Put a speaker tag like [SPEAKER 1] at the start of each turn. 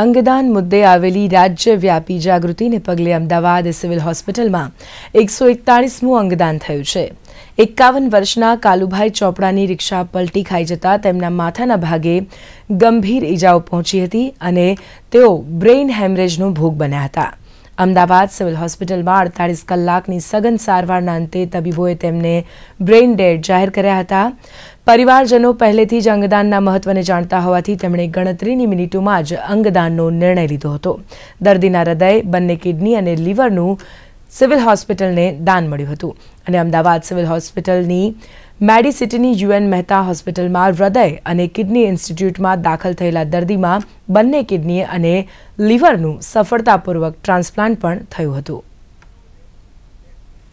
[SPEAKER 1] અંગદાન મુદ્દે આવેલી રાજ્યવ્યાપી જાગૃતિને પગલે અમદાવાદ સિવિલ હોસ્પિટલમાં એકસો એકતાળીસમું અંગદાન થયું છે એકાવન વર્ષના કાલુભાઈ ચોપડાની રિક્ષા પલટી ખાઈ જતા તેમના માથાના ભાગે ગંભીર ઇજાઓ પહોંચી હતી અને તેઓ બ્રેઇન હેમરેજનો ભોગ બન્યા હતા અમદાવાદ સિવિલ હોસ્પિટલમાં અડતાળીસ કલાકની સઘન સારવારના અંતે તબીબોએ તેમને બ્રેઇન ડેડ જાહેર કર્યા હતા પરિવારજનો પહેલેથી જ અંગદાનના મહત્વને જાણતા હોવાથી તેમણે ગણતરીની મિનિટોમાં જ અંગદાનનો નિર્ણય લીધો હતો દર્દીના હૃદય બંને કિડની અને લીવરનું સિવિલ હોસ્પિટલને દાન મળ્યું હતું અને અમદાવાદ સિવિલ હોસ્પિટલની મેડિસિટીની યુએન મહેતા હોસ્પિટલમાં હૃદય અને કિડની ઇન્સ્ટિટ્યૂટમાં દાખલ થયેલા દર્દીમાં બંને કિડની અને લીવરનું સફળતાપૂર્વક ટ્રાન્સપ્લાન્ટ પણ થયું હતું